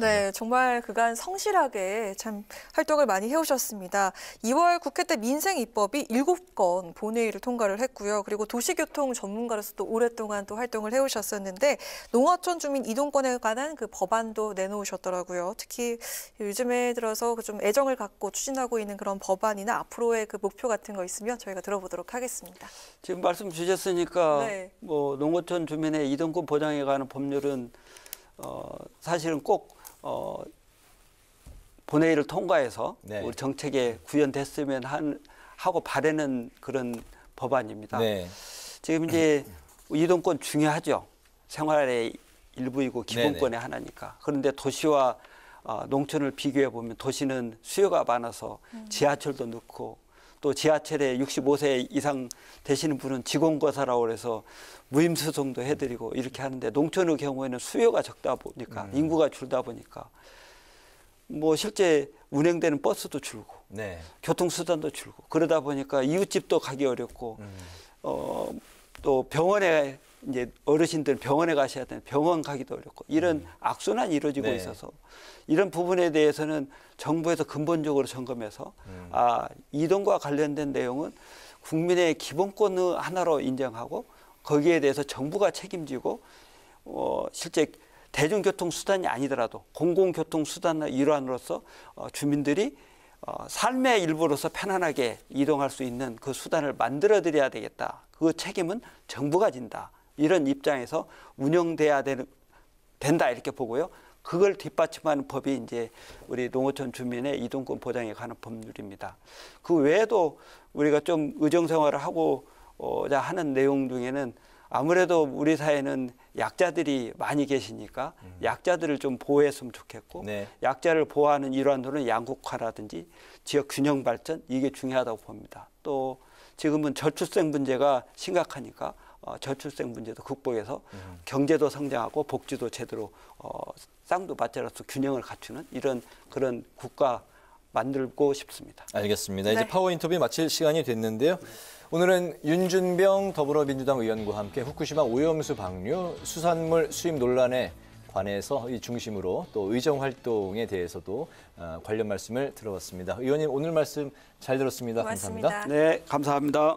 네, 정말 그간 성실하게 참 활동을 많이 해오셨습니다. 2월 국회 때 민생 입법이 7건 본회의를 통과를 했고요. 그리고 도시교통 전문가로서도 오랫동안 또 활동을 해오셨었는데 농어촌 주민 이동권에 관한 그 법안도 내놓으셨더라고요. 특히 요즘에 들어서 그 좀 애정을 갖고 추진하고 있는 그런 법안이나 앞으로의 그 목표 같은 거 있으면 저희가 들어보도록 하겠습니다. 지금 말씀 주셨으니까 네. 뭐 농어촌 주민의 이동권 보장에 관한 법률은 어, 사실은 꼭 어, 본회의를 통과해서 네. 우리 정책에 구현됐으면 한, 하고 바라는 그런 법안입니다. 네. 지금 이제 이동권 중요하죠. 생활의 일부이고 기본권의 네네. 네. 하나니까. 그런데 도시와 어, 농촌을 비교해 보면 도시는 수요가 많아서 음. 지하철도 넣고 또 지하철에 65세 이상 되시는 분은 직원거사라고 그래서 무임수송도 해드리고 이렇게 하는데 농촌의 경우에는 수요가 적다 보니까 음. 인구가 줄다 보니까 뭐 실제 운행되는 버스도 줄고 네. 교통수단도 줄고 그러다 보니까 이웃집도 가기 어렵고 음. 어, 또 병원에 이제 어르신들 병원에 가셔야 되는 병원 가기도 어렵고 이런 음. 악순환이 이루어지고 네. 있어서 이런 부분에 대해서는 정부에서 근본적으로 점검해서 음. 아 이동과 관련된 내용은 국민의 기본권의 하나로 인정하고 거기에 대해서 정부가 책임지고 어 실제 대중교통 수단이 아니더라도 공공교통 수단의 일환으로서 어, 주민들이 어, 삶의 일부로서 편안하게 이동할 수 있는 그 수단을 만들어 드려야 되겠다. 그 책임은 정부가 진다. 이런 입장에서 운영돼야 되는 된다 이렇게 보고요. 그걸 뒷받침하는 법이 이제 우리 농어촌 주민의 이동권 보장에 관한 법률입니다. 그 외에도 우리가 좀 의정 생활을 하고자 하는 내용 중에는 아무래도 우리 사회는 약자들이 많이 계시니까 음. 약자들을 좀 보호했으면 좋겠고 네. 약자를 보호하는 일환으로는 양극화라든지 지역 균형 발전 이게 중요하다고 봅니다. 또 지금은 저출생 문제가 심각하니까 어, 저출생 문제도 극복해서 음. 경제도 성장하고 복지도 제대로 어, 쌍도맞자라서 균형을 갖추는 이런 그런 국가 만들고 싶습니다. 알겠습니다. 네. 이제 파워 인터뷰 마칠 시간이 됐는데요. 오늘은 윤준병 더불어민주당 의원과 함께 후쿠시마 오염수 방류, 수산물 수입 논란에 관해서 이 중심으로 또 의정 활동에 대해서도 어, 관련 말씀을 들어봤습니다. 의원님 오늘 말씀 잘 들었습니다. 고맙습니다. 감사합니다. 네, 감사합니다.